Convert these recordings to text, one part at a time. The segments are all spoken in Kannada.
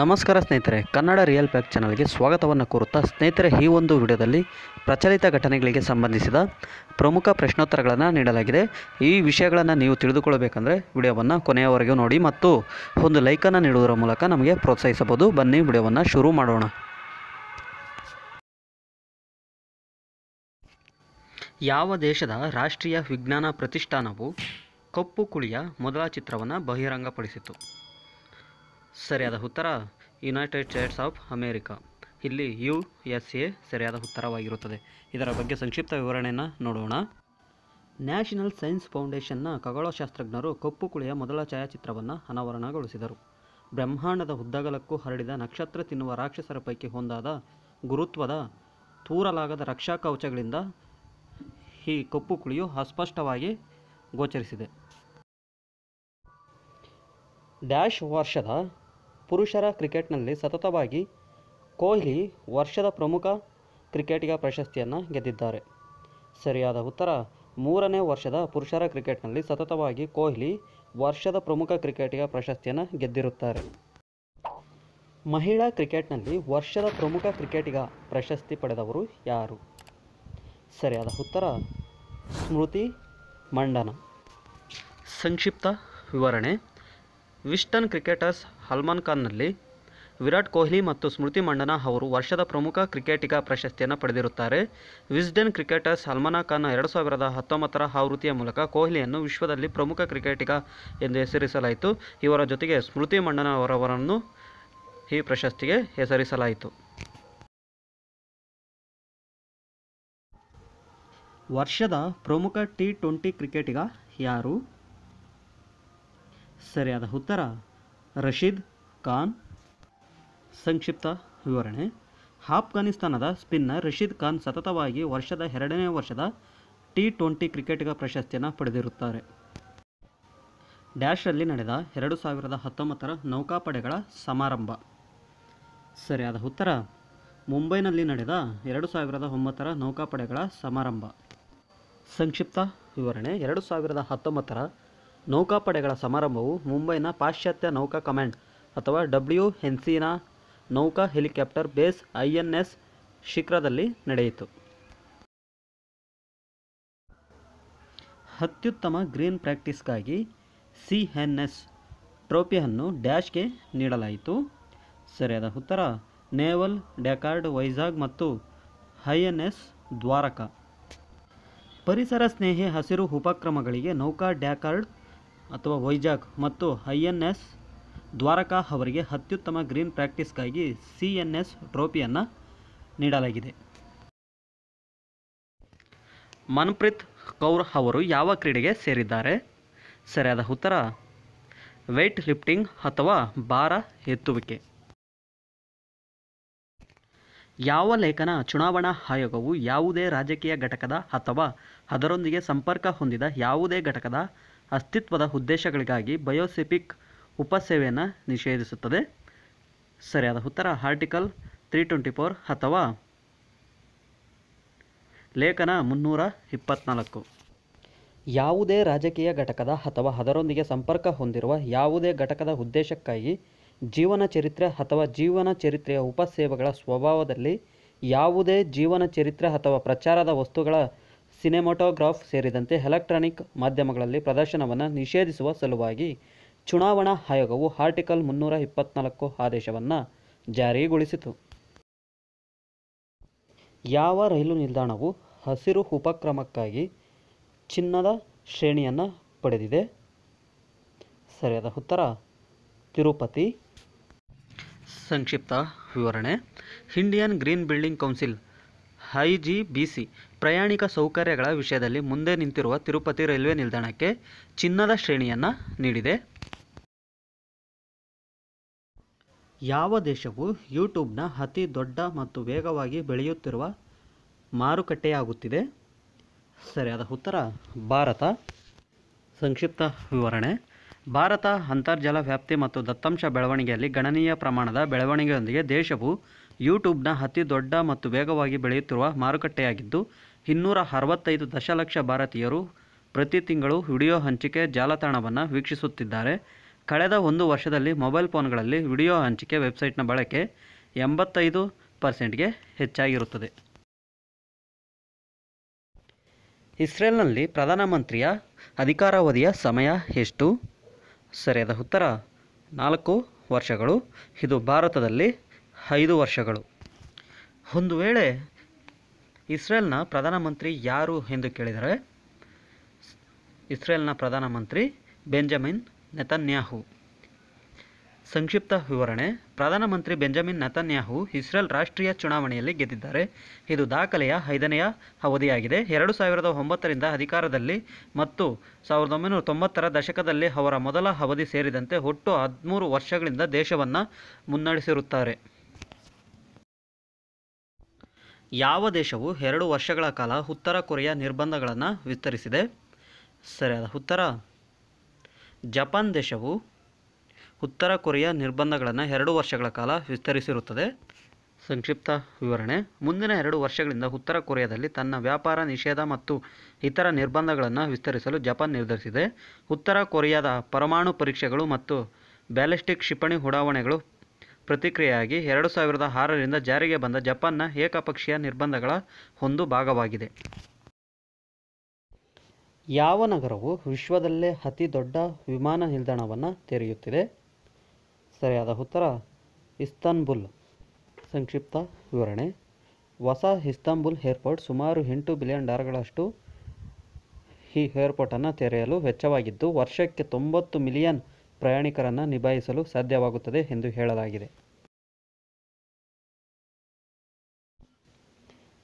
ನಮಸ್ಕಾರ ಸ್ನೇಹಿತರೆ ಕನ್ನಡ ರಿಯಲ್ ಪ್ಯಾಕ್ ಚಾನಲ್ಗೆ ಸ್ವಾಗತವನ್ನು ಕೋರುತ್ತಾ ಸ್ನೇಹಿತರೆ ಈ ಒಂದು ವಿಡಿಯೋದಲ್ಲಿ ಪ್ರಚಲಿತ ಘಟನೆಗಳಿಗೆ ಸಂಬಂಧಿಸಿದ ಪ್ರಮುಖ ಪ್ರಶ್ನೋತ್ತರಗಳನ್ನು ನೀಡಲಾಗಿದೆ ಈ ವಿಷಯಗಳನ್ನು ನೀವು ತಿಳಿದುಕೊಳ್ಳಬೇಕಂದ್ರೆ ವಿಡಿಯೋವನ್ನು ಕೊನೆಯವರೆಗೂ ನೋಡಿ ಮತ್ತು ಒಂದು ಲೈಕನ್ನು ನೀಡುವುದರ ಮೂಲಕ ನಮಗೆ ಪ್ರೋತ್ಸಾಹಿಸಬಹುದು ಬನ್ನಿ ವಿಡಿಯೋವನ್ನು ಶುರು ಮಾಡೋಣ ಯಾವ ದೇಶದ ರಾಷ್ಟ್ರೀಯ ವಿಜ್ಞಾನ ಪ್ರತಿಷ್ಠಾನವು ಕಪ್ಪು ಕುಳಿಯ ಮೊದಲ ಚಿತ್ರವನ್ನು ಬಹಿರಂಗಪಡಿಸಿತು ಸರಿಯಾದ ಉತ್ತರ ಯುನೈಟೆಡ್ ಸ್ಟೇಟ್ಸ್ ಆಫ್ ಅಮೇರಿಕಾ ಇಲ್ಲಿ ಯು ಎಸ್ ಎ ಸರಿಯಾದ ಉತ್ತರವಾಗಿರುತ್ತದೆ ಇದರ ಬಗ್ಗೆ ಸಂಕ್ಷಿಪ್ತ ವಿವರಣೆಯನ್ನು ನೋಡೋಣ ನ್ಯಾಷನಲ್ ಸೈನ್ಸ್ ಫೌಂಡೇಶನ್ನ ಖಗೋಳಶಾಸ್ತ್ರಜ್ಞರು ಕಪ್ಪು ಕುಳಿಯ ಮೊದಲ ಛಾಯಾಚಿತ್ರವನ್ನು ಅನಾವರಣಗೊಳಿಸಿದರು ಬ್ರಹ್ಮಾಂಡದ ಉದ್ದಗಲಕ್ಕೂ ಹರಡಿದ ನಕ್ಷತ್ರ ತಿನ್ನುವ ರಾಕ್ಷಸರ ಪೈಕಿ ಹೊಂದಾದ ಗುರುತ್ವದ ತೂರಲಾಗದ ರಕ್ಷಾ ಕವಚಗಳಿಂದ ಈ ಕಪ್ಪು ಕುಳಿಯು ಅಸ್ಪಷ್ಟವಾಗಿ ಗೋಚರಿಸಿದೆ ಡ್ಯಾಶ್ ವರ್ಷದ ಪುರುಷರ ಕ್ರಿಕೆಟ್ನಲ್ಲಿ ಸತತವಾಗಿ ಕೊಹ್ಲಿ ವರ್ಷದ ಪ್ರಮುಖ ಕ್ರಿಕೆಟಿಗ ಪ್ರಶಸ್ತಿಯನ್ನು ಗೆದ್ದಿದ್ದಾರೆ ಸರಿಯಾದ ಉತ್ತರ ಮೂರನೇ ವರ್ಷದ ಪುರುಷರ ಕ್ರಿಕೆಟ್ನಲ್ಲಿ ಸತತವಾಗಿ ಕೊಹ್ಲಿ ವರ್ಷದ ಪ್ರಮುಖ ಕ್ರಿಕೆಟಿಗ ಪ್ರಶಸ್ತಿಯನ್ನು ಗೆದ್ದಿರುತ್ತಾರೆ ಮಹಿಳಾ ಕ್ರಿಕೆಟ್ನಲ್ಲಿ ವರ್ಷದ ಪ್ರಮುಖ ಕ್ರಿಕೆಟಿಗ ಪ್ರಶಸ್ತಿ ಪಡೆದವರು ಯಾರು ಸರಿಯಾದ ಉತ್ತರ ಸ್ಮೃತಿ ಮಂಡನ ಸಂಕ್ಷಿಪ್ತ ವಿವರಣೆ ವಿಸ್ಟನ್ ಕ್ರಿಕೆಟರ್ಸ್ ಹಲ್ಮಾನ್ ಖಾನ್ನಲ್ಲಿ ವಿರಾಟ್ ಕೊಹ್ಲಿ ಮತ್ತು ಸ್ಮೃತಿ ಮಂಡನಾ ಅವರು ವರ್ಷದ ಪ್ರಮುಖ ಕ್ರಿಕೆಟಿಗ ಪ್ರಶಸ್ತಿಯನ್ನು ಪಡೆದಿರುತ್ತಾರೆ ವಿಸ್ಡನ್ ಕ್ರಿಕೆಟರ್ಸ್ ಹಲ್ಮಾನ ಖಾನ್ ಎರಡು ಸಾವಿರದ ಹತ್ತೊಂಬತ್ತರ ಆವೃತ್ತಿಯ ಮೂಲಕ ಕೊಹ್ಲಿಯನ್ನು ವಿಶ್ವದಲ್ಲಿ ಪ್ರಮುಖ ಕ್ರಿಕೆಟಿಗ ಎಂದು ಹೆಸರಿಸಲಾಯಿತು ಇವರ ಜೊತೆಗೆ ಸ್ಮೃತಿ ಮಂಡನ ಅವರವರನ್ನು ಈ ಪ್ರಶಸ್ತಿಗೆ ಹೆಸರಿಸಲಾಯಿತು ವರ್ಷದ ಪ್ರಮುಖ ಟಿ ಟ್ವೆಂಟಿ ಕ್ರಿಕೆಟಿಗ ಯಾರು ಸರಿಯಾದ ಉತ್ತರ ರಶೀದ್ ಖಾನ್ ಸಂಕ್ಷಿಪ್ತ ವಿವರಣೆ ಆಫ್ಘಾನಿಸ್ತಾನದ ಸ್ಪಿನ್ನರ್ ರಶೀದ್ ಖಾನ್ ಸತತವಾಗಿ ವರ್ಷದ ಎರಡನೇ ವರ್ಷದ ಟಿ ಟ್ವೆಂಟಿ ಕ್ರಿಕೆಟಿಗ ಪ್ರಶಸ್ತಿಯನ್ನು ಪಡೆದಿರುತ್ತಾರೆ ಡ್ಯಾಶಲ್ಲಿ ನಡೆದ ಎರಡು ಸಾವಿರದ ಹತ್ತೊಂಬತ್ತರ ನೌಕಾಪಡೆಗಳ ಸಮಾರಂಭ ಸರಿಯಾದ ಉತ್ತರ ಮುಂಬೈನಲ್ಲಿ ನಡೆದ ಎರಡು ಸಾವಿರದ ಒಂಬತ್ತರ ನೌಕಾಪಡೆಗಳ ಸಮಾರಂಭ ಸಂಕ್ಷಿಪ್ತ ವಿವರಣೆ ಎರಡು ಸಾವಿರದ ಹತ್ತೊಂಬತ್ತರ ನೌಕಾಪಡೆಗಳ ಸಮಾರಂಭವು ಮುಂಬೈನ ಪಾಶ್ಚಾತ್ಯ ನೌಕಾ ಕಮಾಂಡ್ ಅಥವಾ ಡಬ್ಲ್ಯೂ ಹೆನ್ಸಿನ ನೌಕಾ helicopter base I N S ಶಿಖರದಲ್ಲಿ ನಡೆಯಿತು ಅತ್ಯುತ್ತಮ ಗ್ರೀನ್ ಪ್ರಾಕ್ಟೀಸ್ಗಾಗಿ ಸಿ ಎನ್ ಎಸ್ ಟ್ರೋಫಿಯನ್ನು ಡ್ಯಾಶ್ಗೆ ನೀಡಲಾಯಿತು ಸರಿಯಾದ ಉತ್ತರ ನೇವಲ್ ಡ್ಯಾಕಾರ್ಡ್ ವೈಜಾಗ್ ಮತ್ತು ಐ ಎನ್ ಎಸ್ ದ್ವಾರಕ ಪರಿಸರ ಸ್ನೇಹಿ ಹಸಿರು ಉಪಕ್ರಮಗಳಿಗೆ ನೌಕಾ ಡ್ಯಾಕಾರ್ಡ್ ಅಥವಾ ವೈಜಾಗ್ ಮತ್ತು ಐಎನ್ಎಸ್ ದ್ವಾರಕಾ ಅವರಿಗೆ ಅತ್ಯುತ್ತಮ ಗ್ರೀನ್ ಪ್ರಾಕ್ಟೀಸ್ಗಾಗಿ ಸಿ ಎನ್ ಎಸ್ ಟ್ರೋಫಿಯನ್ನು ನೀಡಲಾಗಿದೆ ಮನ್ಪ್ರೀತ್ ಕೌರ್ ಅವರು ಯಾವ ಕ್ರೀಡೆಗೆ ಸೇರಿದ್ದಾರೆ ಸರಿಯಾದ ಉತ್ತರ ವೆಯ್ಟ್ ಲಿಫ್ಟಿಂಗ್ ಅಥವಾ ಭಾರ ಎತ್ತುವಿಕೆ ಯಾವ ಲೇಖನ ಚುನಾವಣಾ ಆಯೋಗವು ಯಾವುದೇ ರಾಜಕೀಯ ಘಟಕದ ಅಥವಾ ಅದರೊಂದಿಗೆ ಸಂಪರ್ಕ ಹೊಂದಿದ ಯಾವುದೇ ಘಟಕದ ಅಸ್ತಿತ್ವದ ಉದ್ದೇಶಗಳಿಗಾಗಿ ಬಯೋಸಿಪಿಕ್ ಉಪಸೇವೆಯನ್ನು ನಿಷೇಧಿಸುತ್ತದೆ ಸರಿಯಾದ ಉತ್ತರ ಆರ್ಟಿಕಲ್ ತ್ರೀ ಟ್ವೆಂಟಿ ಫೋರ್ ಅಥವಾ ಲೇಖನ ಮುನ್ನೂರ ಇಪ್ಪತ್ನಾಲ್ಕು ಯಾವುದೇ ರಾಜಕೀಯ ಘಟಕದ ಅಥವಾ ಅದರೊಂದಿಗೆ ಸಂಪರ್ಕ ಹೊಂದಿರುವ ಯಾವುದೇ ಘಟಕದ ಉದ್ದೇಶಕ್ಕಾಗಿ ಜೀವನ ಚರಿತ್ರೆ ಅಥವಾ ಜೀವನ ಚರಿತ್ರೆಯ ಉಪಸೇವೆಗಳ ಸ್ವಭಾವದಲ್ಲಿ ಯಾವುದೇ ಜೀವನ ಚರಿತ್ರೆ ಅಥವಾ ಪ್ರಚಾರದ ವಸ್ತುಗಳ ಸಿನೆಮಾಟೋಗ್ರಾಫ್ ಸೇರಿದಂತೆ ಎಲೆಕ್ಟ್ರಾನಿಕ್ ಮಾಧ್ಯಮಗಳಲ್ಲಿ ಪ್ರದರ್ಶನವನ್ನು ನಿಷೇಧಿಸುವ ಸಲುವಾಗಿ ಚುನಾವಣಾ ಆಯೋಗವು ಆರ್ಟಿಕಲ್ ಮುನ್ನೂರ ಇಪ್ಪತ್ನಾಲ್ಕು ಆದೇಶವನ್ನು ಜಾರಿಗೊಳಿಸಿತು ಯಾವ ರೈಲು ನಿಲ್ದಾಣವು ಹಸಿರು ಉಪಕ್ರಮಕ್ಕಾಗಿ ಚಿನ್ನದ ಶ್ರೇಣಿಯನ್ನು ಪಡೆದಿದೆ ಸರಿಯಾದ ಉತ್ತರ ತಿರುಪತಿ ಸಂಕ್ಷಿಪ್ತ ವಿವರಣೆ Indian green building council IGBC ಪ್ರಯಾಣಿಕ ಸೌಕರ್ಯಗಳ ವಿಷಯದಲ್ಲಿ ಮುಂದೆ ನಿಂತಿರುವ ತಿರುಪತಿ ರೈಲ್ವೆ ನಿಲ್ದಾಣಕ್ಕೆ ಚಿನ್ನದ ಶ್ರೇಣಿಯನ್ನು ನೀಡಿದೆ ಯಾವ ದೇಶವು ಯೂಟ್ಯೂಬ್ನ ಅತಿ ದೊಡ್ಡ ಮತ್ತು ವೇಗವಾಗಿ ಬೆಳೆಯುತ್ತಿರುವ ಮಾರುಕಟ್ಟೆಯಾಗುತ್ತಿದೆ ಸರಿಯಾದ ಉತ್ತರ ಭಾರತ ಸಂಕ್ಷಿಪ್ತ ವಿವರಣೆ ಭಾರತ ಅಂತರ್ಜಲ ವ್ಯಾಪ್ತಿ ಮತ್ತು ದತ್ತಾಂಶ ಬೆಳವಣಿಗೆಯಲ್ಲಿ ಗಣನೀಯ ಪ್ರಮಾಣದ ಬೆಳವಣಿಗೆಯೊಂದಿಗೆ ದೇಶವು ಯೂಟ್ಯೂಬ್ನ ಅತಿ ದೊಡ್ಡ ಮತ್ತು ವೇಗವಾಗಿ ಬೆಳೆಯುತ್ತಿರುವ ಮಾರುಕಟ್ಟೆಯಾಗಿದ್ದು ಇನ್ನೂರ ಅರವತ್ತೈದು ದಶಲಕ್ಷ ಭಾರತೀಯರು ಪ್ರತಿ ತಿಂಗಳು ವಿಡಿಯೋ ಹಂಚಿಕೆ ಜಾಲತಾಣವನ್ನು ವೀಕ್ಷಿಸುತ್ತಿದ್ದಾರೆ ಕಳೆದ ಒಂದು ವರ್ಷದಲ್ಲಿ ಮೊಬೈಲ್ ಫೋನ್ಗಳಲ್ಲಿ ವಿಡಿಯೋ ಹಂಚಿಕೆ ವೆಬ್ಸೈಟ್ನ ಬಳಕೆ ಎಂಬತ್ತೈದು ಪರ್ಸೆಂಟ್ಗೆ ಹೆಚ್ಚಾಗಿರುತ್ತದೆ ಇಸ್ರೇಲ್ನಲ್ಲಿ ಪ್ರಧಾನಮಂತ್ರಿಯ ಅಧಿಕಾರಾವಧಿಯ ಸಮಯ ಎಷ್ಟು ಸರಿಯಾದ ಉತ್ತರ ನಾಲ್ಕು ವರ್ಷಗಳು ಇದು ಭಾರತದಲ್ಲಿ ಐದು ವರ್ಷಗಳು ಒಂದು ವೇಳೆ ಇಸ್ರೇಲ್ನ ಪ್ರಧಾನಮಂತ್ರಿ ಯಾರು ಎಂದು ಕೇಳಿದರೆ ಇಸ್ರೇಲ್ನ ಪ್ರಧಾನಮಂತ್ರಿ ಬೆಂಜಮಿನ್ ನೆತನ್ಯಾಹು ಸಂಕ್ಷಿಪ್ತ ವಿವರಣೆ ಪ್ರಧಾನಮಂತ್ರಿ ಬೆಂಜಮಿನ್ ನೆತನ್ಯಾಹು ಇಸ್ರೇಲ್ ರಾಷ್ಟ್ರೀಯ ಚುನಾವಣೆಯಲ್ಲಿ ಗೆದ್ದಿದ್ದಾರೆ ಇದು ದಾಖಲೆಯ ಐದನೆಯ ಅವಧಿಯಾಗಿದೆ ಎರಡು ಸಾವಿರದ ಒಂಬತ್ತರಿಂದ ಅಧಿಕಾರದಲ್ಲಿ ಮತ್ತು ಸಾವಿರದ ಒಂಬೈನೂರ ತೊಂಬತ್ತರ ದಶಕದಲ್ಲಿ ಅವರ ಮೊದಲ ಅವಧಿ ಸೇರಿದಂತೆ ಒಟ್ಟು ಹದಿಮೂರು ವರ್ಷಗಳಿಂದ ದೇಶವನ್ನು ಮುನ್ನಡೆಸಿರುತ್ತಾರೆ ಯಾವ ದೇಶವು ಎರಡು ವರ್ಷಗಳ ಕಾಲ ಉತ್ತರ ಕೊರಿಯಾ ನಿರ್ಬಂಧಗಳನ್ನು ವಿಸ್ತರಿಸಿದೆ ಸರಿಯಾದ ಉತ್ತರ ಜಪಾನ್ ದೇಶವು ಉತ್ತರ ಕೊರಿಯಾ ನಿರ್ಬಂಧಗಳನ್ನು ಎರಡು ವರ್ಷಗಳ ಕಾಲ ವಿಸ್ತರಿಸಿರುತ್ತದೆ ಸಂಕ್ಷಿಪ್ತ ವಿವರಣೆ ಮುಂದಿನ ಎರಡು ವರ್ಷಗಳಿಂದ ಉತ್ತರ ಕೊರಿಯಾದಲ್ಲಿ ತನ್ನ ವ್ಯಾಪಾರ ನಿಷೇಧ ಮತ್ತು ಇತರ ನಿರ್ಬಂಧಗಳನ್ನು ವಿಸ್ತರಿಸಲು ಜಪಾನ್ ನಿರ್ಧರಿಸಿದೆ ಉತ್ತರ ಕೊರಿಯಾದ ಪರಮಾಣು ಪರೀಕ್ಷೆಗಳು ಮತ್ತು ಬ್ಯಾಲಿಸ್ಟಿಕ್ ಕ್ಷಿಪಣಿ ಉಡಾವಣೆಗಳು ಪ್ರತಿಕ್ರಿಯೆಯಾಗಿ ಎರಡು ಸಾವಿರದ ಆರರಿಂದ ಜಾರಿಗೆ ಬಂದ ಜಪಾನ್ನ ಏಕಪಕ್ಷೀಯ ನಿರ್ಬಂಧಗಳ ಒಂದು ಭಾಗವಾಗಿದೆ ಯಾವ ನಗರವು ವಿಶ್ವದಲ್ಲೇ ಅತಿ ದೊಡ್ಡ ವಿಮಾನ ನಿಲ್ದಾಣವನ್ನು ತೆರೆಯುತ್ತಿದೆ ಸರಿಯಾದ ಉತ್ತರ ಇಸ್ತಾನ್ಬುಲ್ ಸಂಕ್ಷಿಪ್ತ ವಿವರಣೆ ಹೊಸ ಇಸ್ತಾಂಬುಲ್ ಏರ್ಪೋರ್ಟ್ ಸುಮಾರು ಎಂಟು ಬಿಲಿಯನ್ ಡಾಲರ್ಗಳಷ್ಟು ಈ ಏರ್ಪೋರ್ಟನ್ನು ತೆರೆಯಲು ವೆಚ್ಚವಾಗಿದ್ದು ವರ್ಷಕ್ಕೆ ತೊಂಬತ್ತು ಮಿಲಿಯನ್ ಪ್ರಯಾಣಿಕರನ್ನು ನಿಭಾಯಿಸಲು ಸಾಧ್ಯವಾಗುತ್ತದೆ ಎಂದು ಹೇಳಲಾಗಿದೆ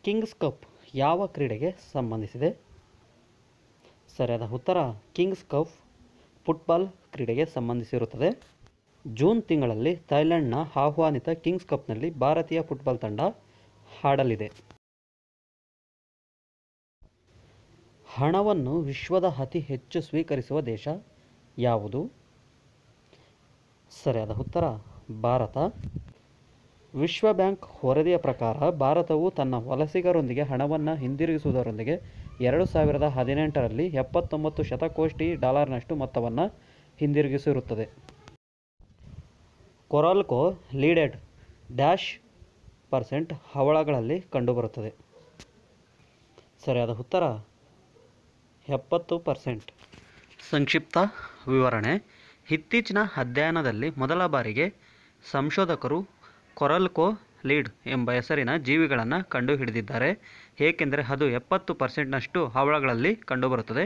ಕಿಂಗ್ಸ್ ಕಪ್ ಯಾವ ಕ್ರೀಡೆಗೆ ಸಂಬಂಧಿಸಿದೆ ಸರಿಯಾದ ಉತ್ತರ ಕಿಂಗ್ಸ್ ಕಪ್ ಫುಟ್ಬಾಲ್ ಕ್ರೀಡೆಗೆ ಸಂಬಂಧಿಸಿರುತ್ತದೆ ಜೂನ್ ತಿಂಗಳಲ್ಲಿ ಥೈಲ್ಯಾಂಡ್ನ ಆಹ್ವಾನಿತ ಕಿಂಗ್ಸ್ ಕಪ್ನಲ್ಲಿ ಭಾರತೀಯ ಫುಟ್ಬಾಲ್ ತಂಡ ಹಾಡಲಿದೆ ಹಣವನ್ನು ವಿಶ್ವದ ಅತಿ ಹೆಚ್ಚು ಸ್ವೀಕರಿಸುವ ದೇಶ ಯಾವುದು ಸರಿಯಾದ ಉತ್ತರ ಭಾರತ ವಿಶ್ವ ಬ್ಯಾಂಕ್ ವರದಿಯ ಪ್ರಕಾರ ಭಾರತವು ತನ್ನ ವಲಸಿಗರೊಂದಿಗೆ ಹಣವನ್ನು ಹಿಂದಿರುಗಿಸುವುದರೊಂದಿಗೆ ಎರಡು ಸಾವಿರದ ಹದಿನೆಂಟರಲ್ಲಿ ಎಪ್ಪತ್ತೊಂಬತ್ತು ಶತಕೋಟಿ ಡಾಲರ್ನಷ್ಟು ಮೊತ್ತವನ್ನು ಹಿಂದಿರುಗಿಸಿರುತ್ತದೆ ಕೊರಾಲ್ಕೋ ಲೀಡೆಡ್ ಡ್ಯಾಶ್ ಪರ್ಸೆಂಟ್ ಹವಳಗಳಲ್ಲಿ ಕಂಡುಬರುತ್ತದೆ ಸರಿಯಾದ ಉತ್ತರ ಎಪ್ಪತ್ತು ಪರ್ಸೆಂಟ್ ಸಂಕ್ಷಿಪ್ತ ವಿವರಣೆ ಇತ್ತೀಚಿನ ಅಧ್ಯಯನದಲ್ಲಿ ಮೊದಲ ಬಾರಿಗೆ ಸಂಶೋಧಕರು ಕೊರಲ್ಕೋ ಲೀಡ್ ಎಂಬ ಹೆಸರಿನ ಜೀವಿಗಳನ್ನು ಕಂಡುಹಿಡಿದಿದ್ದಾರೆ ಏಕೆಂದರೆ ಅದು ಎಪ್ಪತ್ತು ಪರ್ಸೆಂಟ್ನಷ್ಟು ಹವಳಗಳಲ್ಲಿ ಕಂಡುಬರುತ್ತದೆ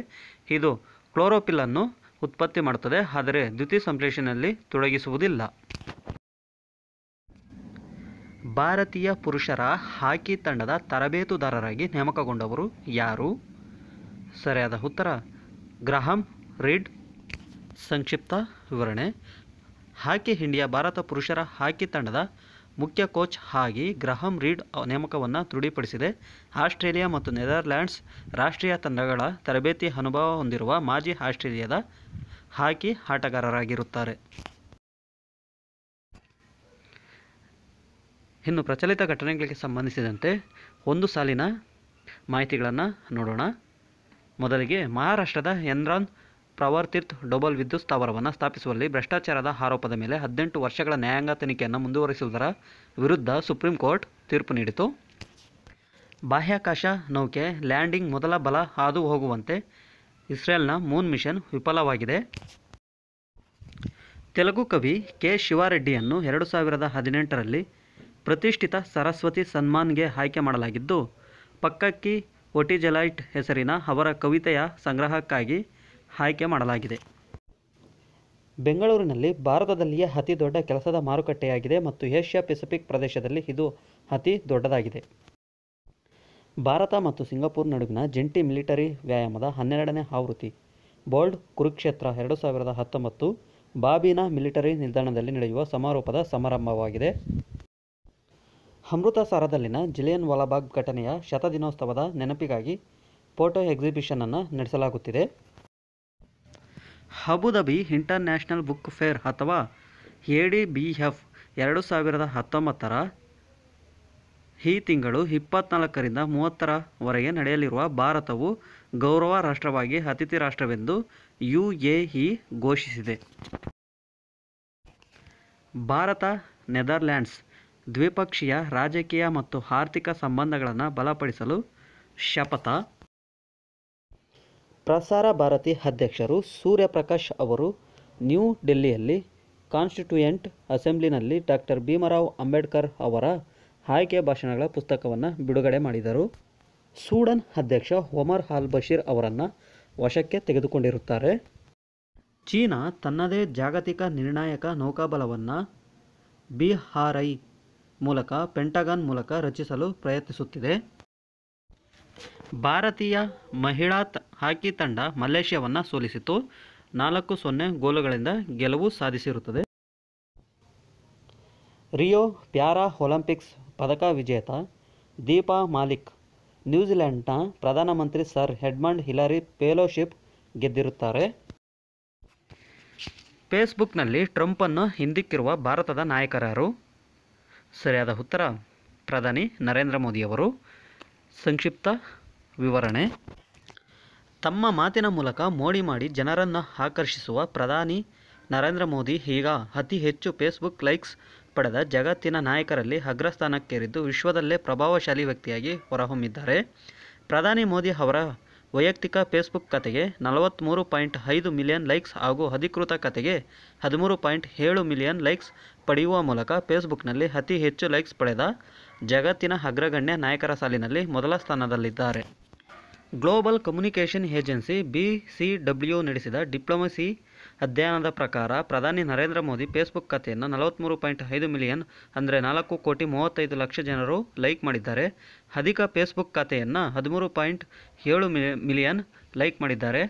ಇದು ಕ್ಲೋರೋಪಿಲನ್ನು ಉತ್ಪತ್ತಿ ಮಾಡುತ್ತದೆ ಆದರೆ ಸಂಶ್ಲೇಷಣೆಯಲ್ಲಿ ತೊಡಗಿಸುವುದಿಲ್ಲ ಭಾರತೀಯ ಪುರುಷರ ಹಾಕಿ ತಂಡದ ತರಬೇತುದಾರರಾಗಿ ನೇಮಕಗೊಂಡವರು ಯಾರು ಸರಿಯಾದ ಉತ್ತರ ಗ್ರಹಂ ರೀಡ್ ಸಂಕ್ಷಿಪ್ತ ವಿವರಣೆ ಹಾಕಿ ಇಂಡಿಯಾ ಭಾರತ ಪುರುಷರ ಹಾಕಿ ತಂಡದ ಮುಖ್ಯ ಕೋಚ್ ಆಗಿ ಗ್ರಹಂ ರೀಡ್ ನೇಮಕವನ್ನು ದೃಢಪಡಿಸಿದೆ ಆಸ್ಟ್ರೇಲಿಯಾ ಮತ್ತು ನೆದರ್ಲ್ಯಾಂಡ್ಸ್ ರಾಷ್ಟ್ರೀಯ ತಂಡಗಳ ತರಬೇತಿ ಅನುಭವ ಹೊಂದಿರುವ ಮಾಜಿ ಆಸ್ಟ್ರೇಲಿಯಾದ ಹಾಕಿ ಆಟಗಾರರಾಗಿರುತ್ತಾರೆ ಇನ್ನು ಪ್ರಚಲಿತ ಘಟನೆಗಳಿಗೆ ಸಂಬಂಧಿಸಿದಂತೆ ಒಂದು ಸಾಲಿನ ಮಾಹಿತಿಗಳನ್ನು ನೋಡೋಣ ಮೊದಲಿಗೆ ಮಹಾರಾಷ್ಟ್ರದ ಎನ್ರಾನ್ ಪ್ರವರ್ತಿತ್ ಡೊಬಲ್ ವಿದ್ಯುತ್ ಸ್ಥಾವರವನ್ನು ಸ್ಥಾಪಿಸುವಲ್ಲಿ ಭ್ರಷ್ಟಾಚಾರದ ಆರೋಪದ ಮೇಲೆ ಹದಿನೆಂಟು ವರ್ಷಗಳ ನ್ಯಾಯಾಂಗ ತನಿಖೆಯನ್ನು ಮುಂದುವರಿಸುವುದರ ವಿರುದ್ಧ ಸುಪ್ರೀಂ ಕೋರ್ಟ್ ತೀರ್ಪು ನೀಡಿತು ಬಾಹ್ಯಾಕಾಶ ನೌಕೆ ಲ್ಯಾಂಡಿಂಗ್ ಮೊದಲ ಬಲ ಹಾದು ಹೋಗುವಂತೆ ಇಸ್ರೇಲ್ನ ಮೂನ್ ಮಿಷನ್ ವಿಫಲವಾಗಿದೆ ತೆಲುಗು ಕವಿ ಕೆ ಶಿವಾರೆಡ್ಡಿಯನ್ನು ಎರಡು ಸಾವಿರದ ಹದಿನೆಂಟರಲ್ಲಿ ಪ್ರತಿಷ್ಠಿತ ಸರಸ್ವತಿ ಸನ್ಮಾನ್ಗೆ ಆಯ್ಕೆ ಮಾಡಲಾಗಿದ್ದು ಪಕ್ಕಕ್ಕಿ ಒಟಿಜೆಲೈಟ್ ಹೆಸರಿನ ಅವರ ಕವಿತೆಯ ಸಂಗ್ರಹಕ್ಕಾಗಿ ಆಯ್ಕೆ ಮಾಡಲಾಗಿದೆ ಬೆಂಗಳೂರಿನಲ್ಲಿ ಭಾರತದಲ್ಲಿಯೇ ಅತಿ ದೊಡ್ಡ ಕೆಲಸದ ಮಾರುಕಟ್ಟೆಯಾಗಿದೆ ಮತ್ತು ಏಷ್ಯಾ ಪೆಸಿಫಿಕ್ ಪ್ರದೇಶದಲ್ಲಿ ಇದು ಅತಿ ದೊಡ್ಡದಾಗಿದೆ ಭಾರತ ಮತ್ತು ಸಿಂಗಾಪುರ್ ನಡುವಿನ ಜಂಟಿ ಮಿಲಿಟರಿ ವ್ಯಾಯಾಮದ ಹನ್ನೆರಡನೇ ಆವೃತ್ತಿ ಬೋಲ್ಡ್ ಕುರುಕ್ಷೇತ್ರ ಎರಡು ಸಾವಿರದ ಹತ್ತೊಂಬತ್ತು ಬಾಬಿನಾ ಮಿಲಿಟರಿ ನಿಲ್ದಾಣದಲ್ಲಿ ನಡೆಯುವ ಸಮಾರೋಪದ ಸಮಾರಂಭವಾಗಿದೆ ಅಮೃತಸರದಲ್ಲಿನ ಜಿಲಿಯನ್ ವಾಲಾಬಾಗ್ ಘಟನೆಯ ಶತದಿನೋತ್ಸವದ ನೆನಪಿಗಾಗಿ ಫೋಟೋ ಎಕ್ಸಿಬಿಷನನ್ನು ನಡೆಸಲಾಗುತ್ತಿದೆ ಅಬುದಬಿ ಇಂಟರ್ನ್ಯಾಷನಲ್ ಬುಕ್ ಫೇರ್ ಅಥವಾ ಎ ಡಿ ಬಿ ಎಫ್ ಎರಡು ಸಾವಿರದ ಹತ್ತೊಂಬತ್ತರ ಈ ತಿಂಗಳು ಇಪ್ಪತ್ತ್ನಾಲ್ಕರಿಂದ ಮೂವತ್ತರವರೆಗೆ ನಡೆಯಲಿರುವ ಭಾರತವು ಗೌರವ ರಾಷ್ಟ್ರವಾಗಿ ಅತಿಥಿ ರಾಷ್ಟ್ರವೆಂದು ಯು ಎ ಇ ಘೋಷಿಸಿದೆ ಭಾರತ ನೆದರ್ಲ್ಯಾಂಡ್ಸ್ ದ್ವಿಪಕ್ಷೀಯ ರಾಜಕೀಯ ಮತ್ತು ಆರ್ಥಿಕ ಸಂಬಂಧಗಳನ್ನು ಬಲಪಡಿಸಲು ಶಪಥ ಪ್ರಸಾರ ಭಾರತಿ ಅಧ್ಯಕ್ಷರು ಸೂರ್ಯಪ್ರಕಾಶ್ ಅವರು ನ್ಯೂ ಡೆಲ್ಲಿಯಲ್ಲಿ ಕಾನ್ಸ್ಟಿಟ್ಯೂಯೆಂಟ್ ಅಸೆಂಬ್ಲಿನಲ್ಲಿ ಡಾಕ್ಟರ್ ಭೀಮರಾವ್ ಅಂಬೇಡ್ಕರ್ ಅವರ ಆಯ್ಕೆ ಭಾಷಣಗಳ ಪುಸ್ತಕವನ್ನು ಬಿಡುಗಡೆ ಮಾಡಿದರು ಸೂಡನ್ ಅಧ್ಯಕ್ಷ ಒಮರ್ ಅಲ್ ಬಶೀರ್ ಅವರನ್ನು ವಶಕ್ಕೆ ತೆಗೆದುಕೊಂಡಿರುತ್ತಾರೆ ಚೀನಾ ತನ್ನದೇ ಜಾಗತಿಕ ನಿರ್ಣಾಯಕ ನೌಕಾಬಲವನ್ನು ಬಿಹಾರೈ ಮೂಲಕ ಪೆಂಟಗಾನ್ ಮೂಲಕ ರಚಿಸಲು ಪ್ರಯತ್ನಿಸುತ್ತಿದೆ ಭಾರತೀಯ ಮಹಿಳಾ ಹಾಕಿ ತಂಡ ಮಲೇಷ್ಯಾವನ್ನು ಸೋಲಿಸಿತು ನಾಲ್ಕು ಸೊನ್ನೆ ಗೋಲುಗಳಿಂದ ಗೆಲುವು ಸಾಧಿಸಿರುತ್ತದೆ ರಿಯೋ ಪ್ಯಾರಾ ಒಲಿಂಪಿಕ್ಸ್ ಪದಕ ವಿಜೇತ ದೀಪಾ ಮಾಲಿಕ್ ನ್ಯೂಜಿಲೆಂಡ್ನ ಪ್ರಧಾನಮಂತ್ರಿ ಸರ್ ಹೆಡ್ಮಂಡ್ ಹಿಲರಿ ಫೆಲೋಶಿಪ್ ಗೆದ್ದಿರುತ್ತಾರೆ ಫೇಸ್ಬುಕ್ನಲ್ಲಿ ಟ್ರಂಪನ್ನು ಹಿಂದಿಕ್ಕಿರುವ ಭಾರತದ ನಾಯಕರಾರು ಸರಿಯಾದ ಉತ್ತರ ಪ್ರಧಾನಿ ನರೇಂದ್ರ ಮೋದಿಯವರು ಸಂಕ್ಷಿಪ್ತ ವಿವರಣೆ ತಮ್ಮ ಮಾತಿನ ಮೂಲಕ ಮೋಡಿ ಮಾಡಿ ಜನರನ್ನು ಆಕರ್ಷಿಸುವ ಪ್ರಧಾನಿ ನರೇಂದ್ರ ಮೋದಿ ಈಗ ಅತಿ ಹೆಚ್ಚು ಫೇಸ್ಬುಕ್ ಲೈಕ್ಸ್ ಪಡೆದ ಜಗತ್ತಿನ ನಾಯಕರಲ್ಲಿ ಅಗ್ರಸ್ಥಾನಕ್ಕೇರಿದ್ದು ವಿಶ್ವದಲ್ಲೇ ಪ್ರಭಾವಶಾಲಿ ವ್ಯಕ್ತಿಯಾಗಿ ಹೊರಹೊಮ್ಮಿದ್ದಾರೆ ಪ್ರಧಾನಿ ಮೋದಿ ಅವರ ವೈಯಕ್ತಿಕ ಫೇಸ್ಬುಕ್ ಕತೆಗೆ ನಲವತ್ತ್ಮೂರು ಪಾಯಿಂಟ್ ಐದು ಮಿಲಿಯನ್ ಲೈಕ್ಸ್ ಹಾಗೂ ಅಧಿಕೃತ ಕತೆಗೆ ಹದಿಮೂರು ಪಾಯಿಂಟ್ ಏಳು ಮಿಲಿಯನ್ ಲೈಕ್ಸ್ ಪಡೆಯುವ ಮೂಲಕ ಫೇಸ್ಬುಕ್ನಲ್ಲಿ ಅತಿ ಹೆಚ್ಚು ಲೈಕ್ಸ್ ಪಡೆದ ಜಗತ್ತಿನ ಅಗ್ರಗಣ್ಯ ನಾಯಕರ ಸಾಲಿನಲ್ಲಿ ಮೊದಲ ಸ್ಥಾನದಲ್ಲಿದ್ದಾರೆ global communication agency B C ನಡೆಸಿದ ಡಿಪ್ಲೊಮಸಿ ಅಧ್ಯಯನದ ಪ್ರಕಾರ ಪ್ರಧಾನಿ ನರೇಂದ್ರ ಮೋದಿ ಫೇಸ್ಬುಕ್ ಖಾತೆಯನ್ನು ನಲವತ್ತ್ಮೂರು ಪಾಯಿಂಟ್ ಐದು ಮಿಲಿಯನ್ ಅಂದರೆ ನಾಲ್ಕು ಕೋಟಿ ಮೂವತ್ತೈದು ಲಕ್ಷ ಜನರು ಲೈಕ್ ಮಾಡಿದ್ದಾರೆ ಅಧಿಕ ಫೇಸ್ಬುಕ್ ಖಾತೆಯನ್ನು ಹದಿಮೂರು ಪಾಯಿಂಟ್ ಏಳು ಮಿಲಿಯನ್ ಲೈಕ್ ಮಾಡಿದ್ದಾರೆ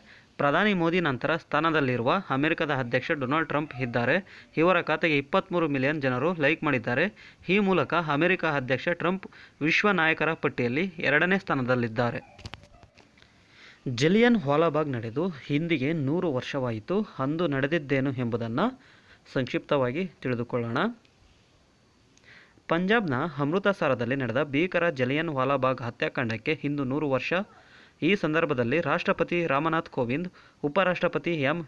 ಪ್ರಧಾನಿ ಮೋದಿ ನಂತರ ಸ್ಥಾನದಲ್ಲಿರುವ ಅಮೆರಿಕದ ಅಧ್ಯಕ್ಷ ಡೊನಾಲ್ಡ್ ಟ್ರಂಪ್ ಇದ್ದಾರೆ ಇವರ ಖಾತೆಗೆ ಇಪ್ಪತ್ತ್ಮೂರು ಮಿಲಿಯನ್ ಜನರು ಲೈಕ್ ಮಾಡಿದ್ದಾರೆ ಈ ಮೂಲಕ ಅಮೆರಿಕ ಅಧ್ಯಕ್ಷ ಟ್ರಂಪ್ ವಿಶ್ವ ನಾಯಕರ ಪಟ್ಟಿಯಲ್ಲಿ ಎರಡನೇ ಸ್ಥಾನದಲ್ಲಿದ್ದಾರೆ ಜಲಿಯನ್ ವಾಲಾಬಾಗ್ ನಡೆದು ಹಿಂದಿಗೆ ನೂರು ವರ್ಷವಾಯಿತು ಅಂದು ನಡೆದಿದ್ದೇನು ಎಂಬುದನ್ನು ಸಂಕ್ಷಿಪ್ತವಾಗಿ ತಿಳಿದುಕೊಳ್ಳೋಣ ಪಂಜಾಬ್ನ ಅಮೃತಸರದಲ್ಲಿ ನಡೆದ ಭೀಕರ ಜಲಿಯನ್ ವಾಲಾಬಾಗ್ ಹತ್ಯಾಕಾಂಡಕ್ಕೆ ಇಂದು ನೂರು ವರ್ಷ ಈ ಸಂದರ್ಭದಲ್ಲಿ ರಾಷ್ಟ್ರಪತಿ ರಾಮನಾಥ್ ಕೋವಿಂದ್ ಉಪರಾಷ್ಟ್ರಪತಿ ಎಂ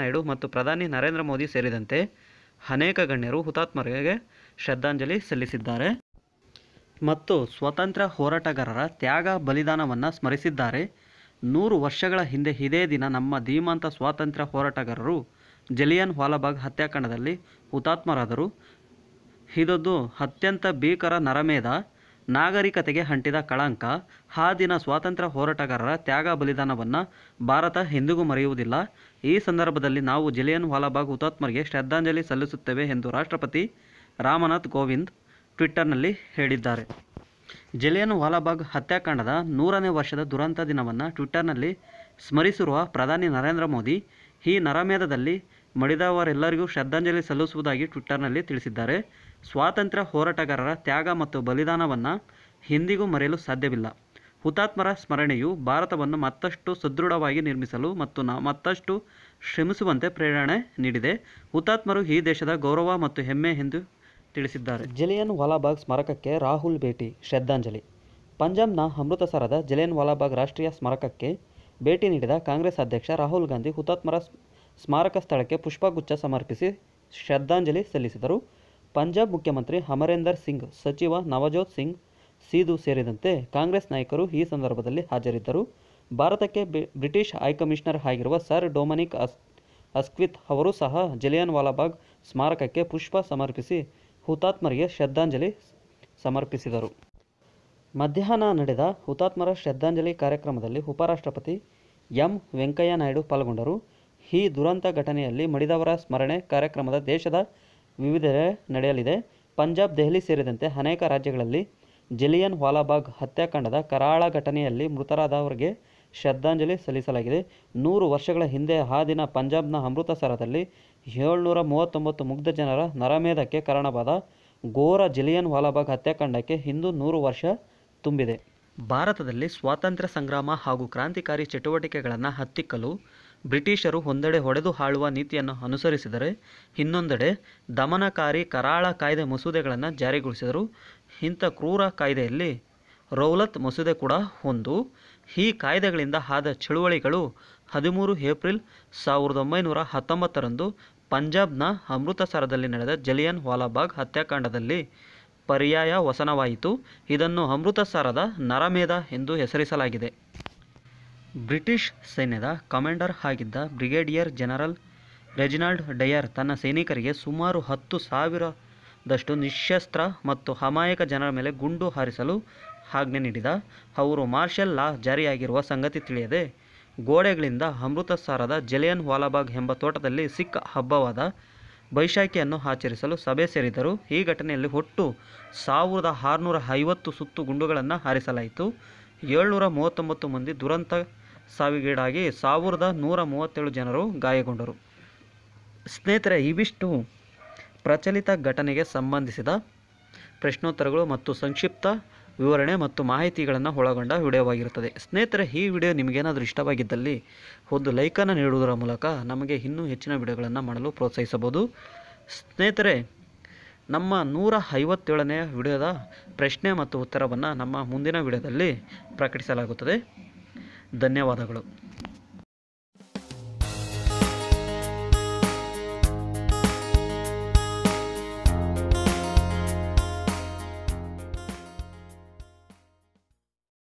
ನಾಯ್ಡು ಮತ್ತು ಪ್ರಧಾನಿ ನರೇಂದ್ರ ಮೋದಿ ಸೇರಿದಂತೆ ಅನೇಕ ಗಣ್ಯರು ಹುತಾತ್ಮರಿಗೆ ಶ್ರದ್ಧಾಂಜಲಿ ಸಲ್ಲಿಸಿದ್ದಾರೆ ಮತ್ತು ಸ್ವತಂತ್ರ ಹೋರಾಟಗಾರರ ತ್ಯಾಗ ಬಲಿದಾನವನ್ನು ಸ್ಮರಿಸಿದ್ದಾರೆ ನೂರು ವರ್ಷಗಳ ಹಿಂದೆ ಇದೇ ದಿನ ನಮ್ಮ ಧೀಮಂತ ಸ್ವಾತಂತ್ರ್ಯ ಹೋರಾಟಗಾರರು ಜಲಿಯನ್ ವಾಲಾಬಾಗ್ ಹತ್ಯಾಕಾಂಡದಲ್ಲಿ ಹುತಾತ್ಮರಾದರು ಇದೊಂದು ಅತ್ಯಂತ ಭೀಕರ ನರಮೇಧ ನಾಗರಿಕತೆಗೆ ಹಂಟಿದ ಕಳಂಕ ಆ ದಿನ ಸ್ವಾತಂತ್ರ್ಯ ಹೋರಾಟಗಾರರ ತ್ಯಾಗ ಬಲಿದಾನವನ್ನು ಭಾರತ ಎಂದಿಗೂ ಮರೆಯುವುದಿಲ್ಲ ಈ ಸಂದರ್ಭದಲ್ಲಿ ನಾವು ಜಲಿಯನ್ ವಾಲಾಬಾಗ್ ಹುತಾತ್ಮರಿಗೆ ಶ್ರದ್ಧಾಂಜಲಿ ಸಲ್ಲಿಸುತ್ತೇವೆ ಎಂದು ರಾಷ್ಟ್ರಪತಿ ರಾಮನಾಥ್ ಕೋವಿಂದ್ ಟ್ವಿಟ್ಟರ್ನಲ್ಲಿ ಹೇಳಿದ್ದಾರೆ ಜಲಿಯನ್ ವಾಲಾಬಾಗ್ ಹತ್ಯಾಕಾಂಡದ ನೂರನೇ ವರ್ಷದ ದುರಂತ ದಿನವನ್ನು ಟ್ವಿಟ್ಟರ್ನಲ್ಲಿ ಸ್ಮರಿಸಿರುವ ಪ್ರಧಾನಿ ನರೇಂದ್ರ ಮೋದಿ ಈ ನರಮೇಧದಲ್ಲಿ ಮಡಿದವರೆಲ್ಲರಿಗೂ ಶ್ರದ್ಧಾಂಜಲಿ ಸಲ್ಲಿಸುವುದಾಗಿ ಟ್ವಿಟ್ಟರ್ನಲ್ಲಿ ತಿಳಿಸಿದ್ದಾರೆ ಸ್ವಾತಂತ್ರ್ಯ ಹೋರಾಟಗಾರರ ತ್ಯಾಗ ಮತ್ತು ಬಲಿದಾನವನ್ನು ಹಿಂದಿಗೂ ಮರೆಯಲು ಸಾಧ್ಯವಿಲ್ಲ ಹುತಾತ್ಮರ ಸ್ಮರಣೆಯು ಭಾರತವನ್ನು ಮತ್ತಷ್ಟು ಸದೃಢವಾಗಿ ನಿರ್ಮಿಸಲು ಮತ್ತು ಮತ್ತಷ್ಟು ಶ್ರಮಿಸುವಂತೆ ಪ್ರೇರಣೆ ನೀಡಿದೆ ಹುತಾತ್ಮರು ಈ ದೇಶದ ಗೌರವ ಮತ್ತು ಹೆಮ್ಮೆ ಎಂದು ತಿಳಿಸಿದ್ದಾರೆ ಜಿಲಿಯನ್ ವಾಲಾಬಾಗ್ ಸ್ಮಾರಕಕ್ಕೆ ರಾಹುಲ್ ಭೇಟಿ ಶ್ರದ್ಧಾಂಜಲಿ ಪಂಜಾಬ್ನ ಅಮೃತಸರದ ಜಿಲಿಯನ್ ವಾಲಾಬಾಗ್ ರಾಷ್ಟ್ರೀಯ ಸ್ಮಾರಕಕ್ಕೆ ಭೇಟಿ ನೀಡಿದ ಕಾಂಗ್ರೆಸ್ ಅಧ್ಯಕ್ಷ ರಾಹುಲ್ ಗಾಂಧಿ ಹುತಾತ್ಮರ ಸ್ಮಾರಕ ಸ್ಥಳಕ್ಕೆ ಪುಷ್ಪಗುಚ್ಛ ಸಮರ್ಪಿಸಿ ಶ್ರದ್ಧಾಂಜಲಿ ಸಲ್ಲಿಸಿದರು ಪಂಜಾಬ್ ಮುಖ್ಯಮಂತ್ರಿ ಅಮರೇಂದರ್ ಸಿಂಗ್ ಸಚಿವ ನವಜೋತ್ ಸಿಂಗ್ ಸೀಧು ಸೇರಿದಂತೆ ಕಾಂಗ್ರೆಸ್ ನಾಯಕರು ಈ ಸಂದರ್ಭದಲ್ಲಿ ಹಾಜರಿದ್ದರು ಭಾರತಕ್ಕೆ ಬ್ರಿಟಿಷ್ ಹೈಕಮಿಷನರ್ ಆಗಿರುವ ಸರ್ ಡೊಮಿನಿಕ್ ಅಸ್ ಅಸ್ಕ್ವಿತ್ ಅವರು ಸಹ ಜಲಿಯನ್ ವಾಲಾಬಾಗ್ ಸ್ಮಾರಕಕ್ಕೆ ಪುಷ್ಪ ಸಮರ್ಪಿಸಿ ಹುತಾತ್ಮರಿಗೆ ಶ್ರದ್ಧಾಂಜಲಿ ಸಮರ್ಪಿಸಿದರು ಮಧ್ಯಾಹ್ನ ನಡೆದ ಹುತಾತ್ಮರ ಶ್ರದ್ಧಾಂಜಲಿ ಕಾರ್ಯಕ್ರಮದಲ್ಲಿ ಉಪರಾಷ್ಟ್ರಪತಿ ಎಂ ವೆಂಕಯ್ಯ ನಾಯ್ಡು ಪಾಲ್ಗೊಂಡರು ಈ ದುರಂತ ಘಟನೆಯಲ್ಲಿ ಮಡಿದವರ ಸ್ಮರಣೆ ಕಾರ್ಯಕ್ರಮದ ದೇಶದ ವಿವಿಧೆಡೆ ನಡೆಯಲಿದೆ ಪಂಜಾಬ್ ದೆಹಲಿ ಸೇರಿದಂತೆ ಅನೇಕ ರಾಜ್ಯಗಳಲ್ಲಿ ಜಿಲಿಯನ್ ವಾಲಾಬಾಗ್ ಹತ್ಯಾಕಾಂಡದ ಕರಾಳ ಘಟನೆಯಲ್ಲಿ ಮೃತರಾದವರಿಗೆ ಶ್ರದ್ಧಾಂಜಲಿ ಸಲ್ಲಿಸಲಾಗಿದೆ ನೂರು ವರ್ಷಗಳ ಹಿಂದೆ ಆ ದಿನ ಪಂಜಾಬ್ನ ಅಮೃತಸರದಲ್ಲಿ ಏಳ್ನೂರ ಮೂವತ್ತೊಂಬತ್ತು ಮುಗ್ಧ ಜನರ ನರಮೇಧಕ್ಕೆ ಕಾರಣವಾದ ಘೋರ ಜಿಲಿಯನ್ ವಾಲಾಬಾಗ್ ಹತ್ಯಾಕಾಂಡಕ್ಕೆ ಹಿಂದೂ ನೂರು ವರ್ಷ ತುಂಬಿದೆ ಭಾರತದಲ್ಲಿ ಸ್ವಾತಂತ್ರ್ಯ ಸಂಗ್ರಾಮ ಹಾಗೂ ಕ್ರಾಂತಿಕಾರಿ ಚಟುವಟಿಕೆಗಳನ್ನು ಹತ್ತಿಕ್ಕಲು ಬ್ರಿಟಿಷರು ಒಂದೆಡೆ ಹೊಡೆದು ಹಾಳುವ ನೀತಿಯನ್ನು ಅನುಸರಿಸಿದರೆ ಇನ್ನೊಂದೆಡೆ ದಮನಕಾರಿ ಕರಾಳ ಕಾಯ್ದೆ ಮಸೂದೆಗಳನ್ನು ಜಾರಿಗೊಳಿಸಿದರು ಇಂಥ ಕ್ರೂರ ಕಾಯ್ದೆಯಲ್ಲಿ ರೌಲತ್ ಮಸೂದೆ ಕೂಡ ಒಂದು ಈ ಕಾಯ್ದೆಗಳಿಂದ ಆದ ಚಳುವಳಿಗಳು ಹದಿಮೂರು ಏಪ್ರಿಲ್ ಸಾವಿರದ ಒಂಬೈನೂರ ಹತ್ತೊಂಬತ್ತರಂದು ಪಂಜಾಬ್ನ ಅಮೃತಸರದಲ್ಲಿ ನಡೆದ ಜಲಿಯನ್ ವಾಲಾಬಾಗ್ ಹತ್ಯಾಕಾಂಡದಲ್ಲಿ ಪರ್ಯಾಯ ವಸನವಾಯಿತು ಇದನ್ನು ಅಮೃತಸರದ ನರಮೇಧ ಎಂದು ಹೆಸರಿಸಲಾಗಿದೆ ಬ್ರಿಟಿಷ್ ಸೈನ್ಯದ ಕಮಾಂಡರ್ ಆಗಿದ್ದ ಬ್ರಿಗೇಡಿಯರ್ ಜನರಲ್ ರೆಜಿನಾಲ್ಡ್ ಡಯರ್ ತನ್ನ ಸೈನಿಕರಿಗೆ ಸುಮಾರು ಹತ್ತು ಸಾವಿರದಷ್ಟು ನಿಶಸ್ತ್ರ ಮತ್ತು ಅಮಾಯಕ ಜನರ ಮೇಲೆ ಗುಂಡು ಹಾರಿಸಲು ಆಜ್ಞೆ ನೀಡಿದ ಅವರು ಮಾರ್ಷಲ್ ಲಾ ಜಾರಿಯಾಗಿರುವ ಸಂಗತಿ ತಿಳಿಯದೆ ಗೋಡೆಗಳಿಂದ ಅಮೃತಸಾರದ ಜಲಿಯನ್ ವಾಲಾಬಾಗ್ ಎಂಬ ತೋಟದಲ್ಲಿ ಸಿಖ್ ಹಬ್ಬವಾದ ಬೈಶಾಖಿಯನ್ನು ಆಚರಿಸಲು ಸಭೆ ಸೇರಿದರು ಈ ಘಟನೆಯಲ್ಲಿ ಒಟ್ಟು ಸಾವಿರದ ಆರುನೂರ ಐವತ್ತು ಸುತ್ತು ಗುಂಡುಗಳನ್ನು ಹಾರಿಸಲಾಯಿತು ಏಳ್ನೂರ ಮೂವತ್ತೊಂಬತ್ತು ಮಂದಿ ದುರಂತ ಸಾವಿಗೀಡಾಗಿ ಸಾವಿರದ ನೂರ ಮೂವತ್ತೇಳು ಜನರು ಗಾಯಗೊಂಡರು ಸ್ನೇಹಿತರೆ ಇವಿಷ್ಟು ಪ್ರಚಲಿತ ಘಟನೆಗೆ ಸಂಬಂಧಿಸಿದ ಪ್ರಶ್ನೋತ್ತರಗಳು ಮತ್ತು ಸಂಕ್ಷಿಪ್ತ ವಿವರಣೆ ಮತ್ತು ಮಾಹಿತಿಗಳನ್ನು ಒಳಗೊಂಡ ವಿಡಿಯೋವಾಗಿರುತ್ತದೆ ಸ್ನೇಹಿತರೆ ಈ ವಿಡಿಯೋ ನಿಮಗೇನಾದರೂ ಇಷ್ಟವಾಗಿದ್ದಲ್ಲಿ ಒಂದು ಲೈಕನ್ನು ನೀಡುವುದರ ಮೂಲಕ ನಮಗೆ ಇನ್ನೂ ಹೆಚ್ಚಿನ ವಿಡಿಯೋಗಳನ್ನು ಮಾಡಲು ಪ್ರೋತ್ಸಾಹಿಸಬಹುದು ಸ್ನೇಹಿತರೆ ನಮ್ಮ ನೂರ ಐವತ್ತೇಳನೆಯ ವಿಡಿಯೋದ ಪ್ರಶ್ನೆ ಮತ್ತು ಉತ್ತರವನ್ನು ನಮ್ಮ ಮುಂದಿನ ವಿಡಿಯೋದಲ್ಲಿ ಪ್ರಕಟಿಸಲಾಗುತ್ತದೆ ಧನ್ಯವಾದಗಳು